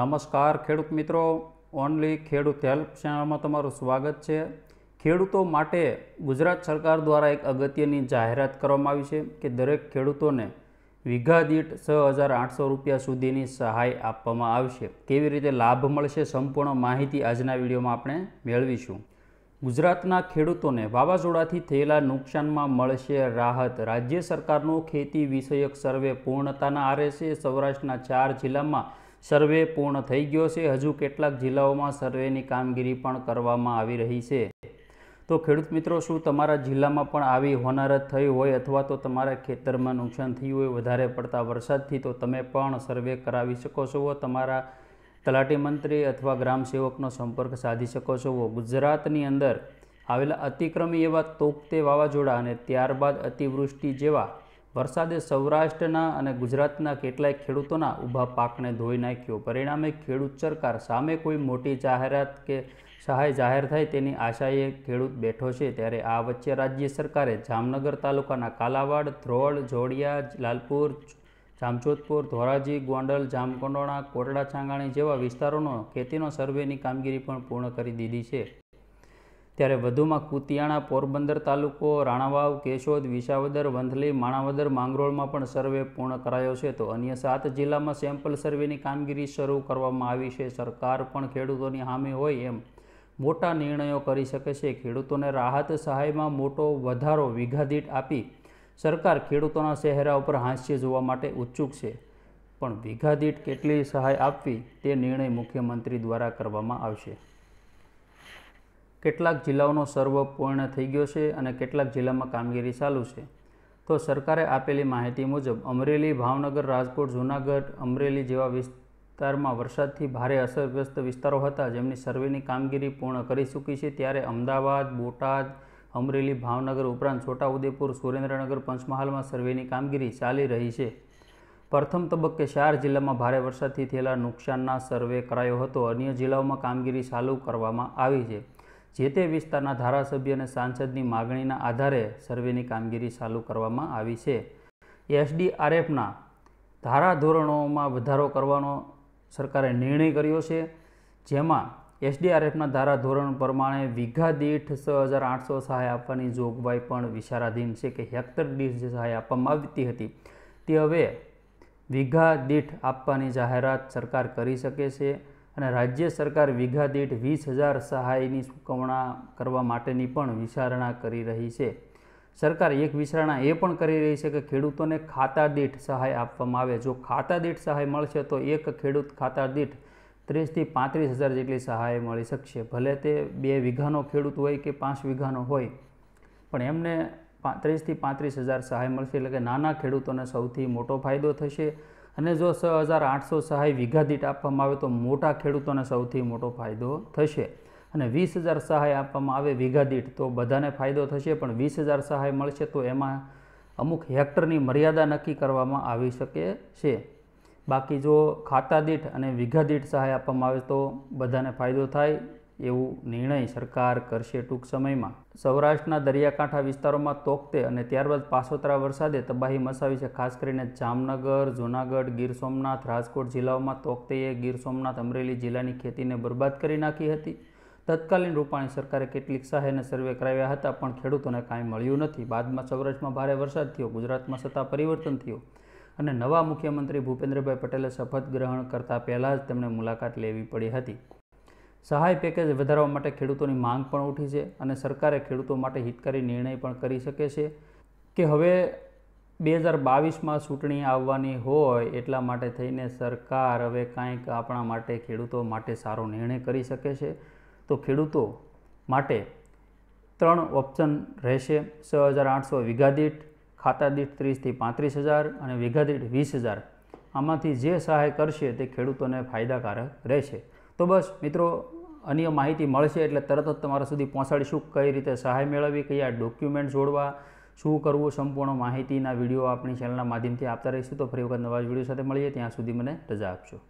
નમસ્કાર ખેડૂત મિત્રો ઓનલી ખેડૂત હેલ્પ ચેનલમાં તમારું સ્વાગત છે ખેડૂતો માટે ગુજરાત સરકાર દ્વારા એક અગત્યની જાહેરાત કરવામાં આવી છે કે દરેક ખેડૂતોને વીઘા દીઠ છ હજાર આઠસો રૂપિયા સુધીની સહાય આપવામાં આવશે કેવી રીતે લાભ મળશે સંપૂર્ણ માહિતી આજના વિડીયોમાં આપણે મેળવીશું ગુજરાતના ખેડૂતોને વાવાઝોડાથી થયેલા નુકસાનમાં મળશે રાહત રાજ્ય સરકારનો ખેતી વિષયક સર્વે પૂર્ણતાના આરે છે સૌરાષ્ટ્રના ચાર જિલ્લામાં સર્વે પૂર્ણ થઈ ગયો છે હજુ કેટલાક જિલ્લાઓમાં સર્વેની કામગીરી પણ કરવામાં આવી રહી છે તો ખેડૂત મિત્રો શું તમારા જિલ્લામાં પણ આવી હોનારત થઈ હોય અથવા તો તમારા ખેતરમાં નુકસાન થયું હોય વધારે પડતા વરસાદથી તો તમે પણ સર્વે કરાવી શકો છો તમારા તલાટી મંત્રી અથવા ગ્રામ સેવકનો સંપર્ક સાધી શકો છો ગુજરાતની અંદર આવેલા અતિક્રમી એવા તોકતે વાવાઝોડા અને ત્યારબાદ અતિવૃષ્ટિ જેવા વરસાદે સૌરાષ્ટ્રના અને ગુજરાતના કેટલાય ખેડૂતોના ઊભા પાકને ધોઈ નાખ્યો પરિણામે ખેડૂત સરકાર સામે કોઈ મોટી જાહેરાત કે સહાય જાહેર થાય તેની આશાએ ખેડૂત બેઠો છે ત્યારે આ વચ્ચે રાજ્ય સરકારે જામનગર તાલુકાના કાલાવાડ ધ્રોળ જોડિયા લાલપુર જામજોધપુર ધોરાજી ગોંડલ જામકોંડોણા કોટડા છાંગાણી જેવા વિસ્તારોનો ખેતીનો સર્વેની કામગીરી પણ પૂર્ણ કરી દીધી છે ત્યારે વધુમાં કુતિયાણા પોરબંદર તાલુકો રાણાવાવ કેશોદ વિસાવદર વંથલી માણાવદર માંગરોળમાં પણ સર્વે પૂર્ણ કરાયો છે તો અન્ય સાત જિલ્લામાં સેમ્પલ સર્વેની કામગીરી શરૂ કરવામાં આવી છે સરકાર પણ ખેડૂતોની હામી હોય એમ મોટા નિર્ણયો કરી શકે છે ખેડૂતોને રાહત સહાયમાં મોટો વધારો વિઘાદીઠ આપી સરકાર ખેડૂતોના ચહેરા ઉપર હાસ્ય જોવા માટે ઉત્સુક છે પણ વિઘાદીઠ કેટલી સહાય આપવી તે નિર્ણય મુખ્યમંત્રી દ્વારા કરવામાં આવશે કેટલાક જિલ્લાઓનો સર્વે પૂર્ણ થઈ ગયો છે અને કેટલાક જિલ્લામાં કામગીરી ચાલુ છે તો સરકારે આપેલી માહિતી મુજબ અમરેલી ભાવનગર રાજકોટ જૂનાગઢ અમરેલી જેવા વિસ્તારમાં વરસાદથી ભારે અસરગ્રસ્ત વિસ્તારો હતા જેમની સર્વેની કામગીરી પૂર્ણ કરી ચૂકી છે ત્યારે અમદાવાદ બોટાદ અમરેલી ભાવનગર ઉપરાંત છોટાઉદેપુર સુરેન્દ્રનગર પંચમહાલમાં સર્વેની કામગીરી ચાલી રહી છે પ્રથમ તબક્કે ચાર જિલ્લામાં ભારે વરસાદથી થયેલા નુકસાનના સર્વે કરાયો હતો અન્ય જિલ્લાઓમાં કામગીરી ચાલુ કરવામાં આવી છે જે તે વિસ્તારના ધારાસભ્ય અને સાંસદની માગણીના આધારે સર્વેની કામગીરી ચાલુ કરવામાં આવી છે એસડીઆરએફના ધારાધોરણોમાં વધારો કરવાનો સરકારે નિર્ણય કર્યો છે જેમાં એસડીઆરએફના ધારાધોરણ પ્રમાણે વીઘા દીઠ છ હજાર આઠસો સહાય આપવાની જોગવાઈ પણ વિચારાધીન છે કે હેક્ટર દીઠ જે સહાય આપવામાં આવતી હતી તે હવે વીઘા દીઠ આપવાની જાહેરાત સરકાર કરી શકે છે અને રાજ્ય સરકાર વીઘા દીઠ વીસ હજાર સહાયની ચૂકવણા કરવા માટેની પણ વિચારણા કરી રહી છે સરકાર એક વિચારણા એ પણ કરી રહી છે કે ખેડૂતોને ખાતા દીઠ સહાય આપવામાં આવે જો ખાતા દીઠ સહાય મળશે તો એક ખેડૂત ખાતા દીઠ ત્રીસથી પાંત્રીસ હજાર જેટલી સહાય મળી શકશે ભલે તે બે વીઘાનો ખેડૂત હોય કે પાંચ વીઘાનો હોય પણ એમને ત્રીસથી પાંત્રીસ હજાર સહાય મળશે એટલે કે નાના ખેડૂતોને સૌથી મોટો ફાયદો થશે અને જો છ હજાર આઠસો સહાય વીઘા દીઠ આપવામાં આવે તો મોટા ખેડૂતોને સૌથી મોટો ફાયદો થશે અને વીસ હજાર સહાય આપવામાં આવે વીઘા દીઠ તો બધાને ફાયદો થશે પણ વીસ હજાર સહાય મળશે તો એમાં અમુક હેક્ટરની મર્યાદા નક્કી કરવામાં આવી શકે છે બાકી જો ખાતા દીઠ અને વીઘા દીઠ સહાય આપવામાં આવે તો બધાને ફાયદો થાય એવું નિર્ણય સરકાર કરશે ટૂંક સમયમાં સૌરાષ્ટ્રના દરિયાકાંઠા વિસ્તારોમાં તોકતે અને ત્યારબાદ પાસોતરા વરસાદે તબાહી મસાવી છે ખાસ કરીને જામનગર જૂનાગઢ ગીર સોમનાથ રાજકોટ જિલ્લાઓમાં તોકતેએ ગીર સોમનાથ અમરેલી જિલ્લાની ખેતીને બરબાદ કરી નાખી હતી તત્કાલીન રૂપાણી સરકારે કેટલીક સહાયને સર્વે કરાવ્યા હતા પણ ખેડૂતોને કાંઈ મળ્યું નથી બાદમાં સૌરાષ્ટ્રમાં ભારે વરસાદ થયો ગુજરાતમાં સત્તા પરિવર્તન થયું અને નવા મુખ્યમંત્રી ભૂપેન્દ્રભાઈ પટેલે શપથ ગ્રહણ કરતા પહેલાં જ તેમણે મુલાકાત લેવી પડી હતી સહાય પેકેજ વધારવા માટે ખેડૂતોની માંગ પણ ઉઠી છે અને સરકારે ખેડૂતો માટે હિતકારી નિર્ણય પણ કરી શકે છે કે હવે બે હજાર બાવીસમાં ચૂંટણી આવવાની હોય એટલા માટે થઈને સરકાર હવે કાંઈક આપણા માટે ખેડૂતો માટે સારો નિર્ણય કરી શકે છે તો ખેડૂતો માટે ત્રણ ઓપ્શન રહેશે છ હજાર આઠસો વીઘા દીઠ ખાતા દીઠ ત્રીસથી પાંત્રીસ હજાર અને વીઘા દીઠ વીસ હજાર આમાંથી જે સહાય કરશે તે ખેડૂતોને ફાયદાકારક રહેશે તો બસ મિત્રો અન્ય માહિતી મળશે એટલે તરત જ તમારા સુધી પહોંચાડીશું કઈ રીતે સહાય મેળવવી કયા ડોક્યુમેન્ટ જોડવા શું કરવું સંપૂર્ણ માહિતીના વિડીયો આપણી ચેનલના માધ્યમથી આપતા રહીશું તો ફરી વખત નવા વિડીયો સાથે મળીએ ત્યાં સુધી મને રજા આપશો